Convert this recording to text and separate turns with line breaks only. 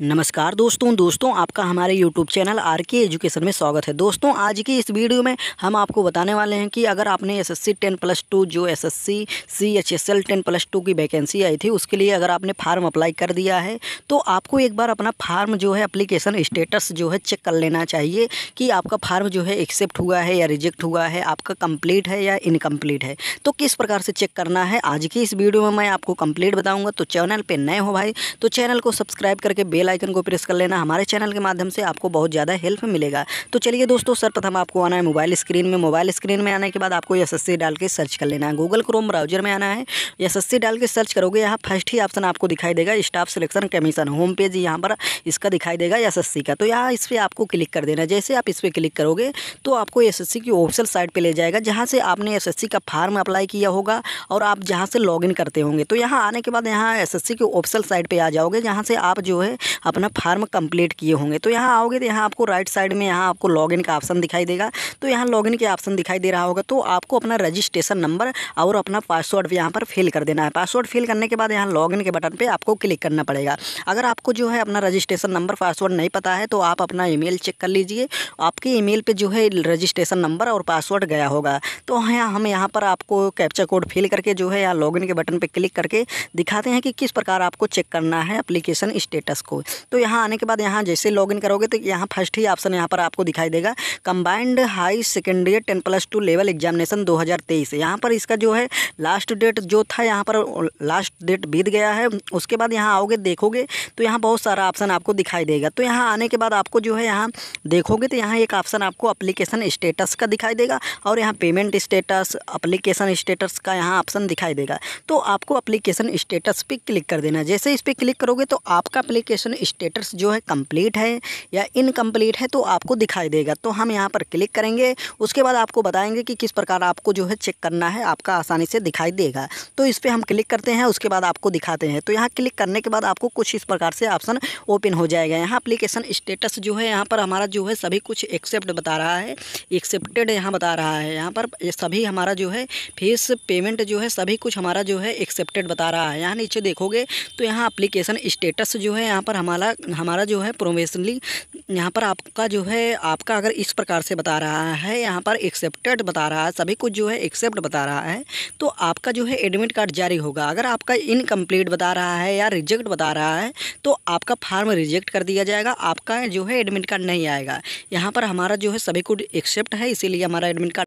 नमस्कार दोस्तों दोस्तों आपका हमारे YouTube channel R K education में स्वागत है दोस्तों आज की इस वीडियो में हम आपको बताने वाले हैं कि अगर आपने S S C ten plus two जो S S C C H S L ten plus two की वैकेंसी आई थी उसके लिए अगर आपने फार्म अप्लाई कर दिया है तो आपको एक बार अपना फार्म जो है अप्लीकेशन स्टेटस जो है चेक कर लेना चाहिए कि आपका फार्म जो है एक्सेप्ट हुआ है या रिजेक्ट हुआ है आपका कम्प्लीट है या इनकम्प्लीट है तो किस प्रकार से चेक करना है आज की इस वीडियो में मैं आपको कम्प्लीट बताऊँगा तो चैनल पर नए हो भाई तो चैनल को सब्सक्राइब करके बेल बेल आइकन को प्रेस कर लेना हमारे चैनल के माध्यम से आपको बहुत ज़्यादा हेल्प मिलेगा तो चलिए दोस्तों सर्वप्रथम आपको आना है मोबाइल स्क्रीन में मोबाइल स्क्रीन में आने के बाद आपको एस डाल के सर्च कर लेना है गूगल क्रोम ब्राउजर में आना है एस डाल के सर्च करोगे यहाँ फर्स्ट ही ऑप्शन आपको दिखाई देगा staff selection commission home page यहाँ पर इसका दिखाई देगा एस का तो यहाँ इस पर आपको क्लिक कर देना जैसे आप इस पर क्लिक करोगे तो आपको एस की ऑफिशियल साइट पर ले जाएगा जहाँ से आपने एस का फार्म अप्लाई किया होगा और आप जहाँ से लॉग करते होंगे तो यहाँ आने के बाद यहाँ एस एस सी के ऑफिशियल साइट पर आ जाओगे जहाँ से आप जो है अपना फार्म कंप्लीट किए होंगे तो यहाँ आओगे तो यहाँ आपको राइट साइड में यहाँ आपको लॉगिन का ऑप्शन दिखाई देगा तो यहाँ लॉगिन के ऑप्शन दिखाई दे रहा होगा तो आपको अपना रजिस्ट्रेशन नंबर और अपना पासवर्ड यहाँ पर फिल कर देना है पासवर्ड फिल करने के बाद यहाँ लॉगिन के बटन पर आपको क्लिक करना पड़ेगा अगर आपको जो है अपना रजिस्ट्रेशन नंबर पासवर्ड नहीं पता है तो आप अपना ईमेल चेक कर लीजिए आपके ई मेल जो है रजिस्ट्रेशन नंबर और पासवर्ड गया होगा तो यहाँ हम यहाँ पर आपको कैप्चा कोड फिल करके जो है यहाँ लॉगिन के बटन पर क्लिक करके दिखाते हैं कि किस प्रकार आपको चेक करना है एप्लीकेशन स्टेटस को तो यहाँ आने के बाद यहाँ जैसे इन करोगे तो यहाँ फर्स्ट ही ऑप्शन यहाँ पर आपको दिखाई देगा combined high secondary ten plus two level examination दो हज़ार तेईस यहाँ पर इसका जो है लास्ट डेट जो था यहाँ पर लास्ट डेट बीत गया है उसके बाद यहाँ आओगे देखोगे तो यहाँ बहुत सारा ऑप्शन आपको दिखाई देगा तो यहाँ आने के बाद आपको जो है यहाँ देखोगे तो यहाँ एक ऑप्शन आपको अप्लीकेशन स्टेटस का दिखाई देगा और यहाँ पेमेंट स्टेटस अप्लीकेशन स्टेटस का यहाँ ऑप्शन दिखाई देगा तो आपको अप्लीकेशन स्टेटस पर क्लिक कर देना जैसे इस पर क्लिक करोगे तो आपका अप्लीकेशन स्टेटस जो है कंप्लीट है या इनकम्प्लीट है तो आपको दिखाई देगा तो हम यहाँ पर क्लिक करेंगे उसके बाद आपको बताएंगे कि किस प्रकार आपको जो है चेक करना है आपका आसानी से दिखाई देगा तो इस पर हम क्लिक करते हैं उसके बाद आपको दिखाते हैं तो यहाँ क्लिक करने के बाद आपको कुछ इस प्रकार से ऑप्शन ओपन हो जाएगा यहाँ अप्लीकेशन स्टेटस जो है यहाँ पर हमारा जो है सभी कुछ एक्सेप्ट बता रहा है एक्सेप्टेड यहाँ बता रहा है यहाँ पर सभी हमारा जो है फीस पेमेंट जो है सभी कुछ हमारा जो है एक्सेप्टेड बता रहा है यहाँ नीचे देखोगे तो यहाँ अप्लीकेशन स्टेटस जो है यहाँ पर हमारा हमारा जो है प्रोवेशनली यहाँ पर आपका जो है आपका अगर इस प्रकार से बता रहा है यहाँ पर एक्सेप्टेड बता रहा है सभी कुछ जो है एक्सेप्ट बता रहा है तो आपका जो है एडमिट कार्ड जारी होगा अगर आपका इनकम्प्लीट बता रहा है या रिजेक्ट बता रहा है तो आपका फार्म रिजेक्ट कर दिया जाएगा आपका जो है एडमिट कार्ड नहीं आएगा यहाँ पर हमारा जो है सभी कुछ एक्सेप्ट है इसीलिए हमारा एडमिट कार्ड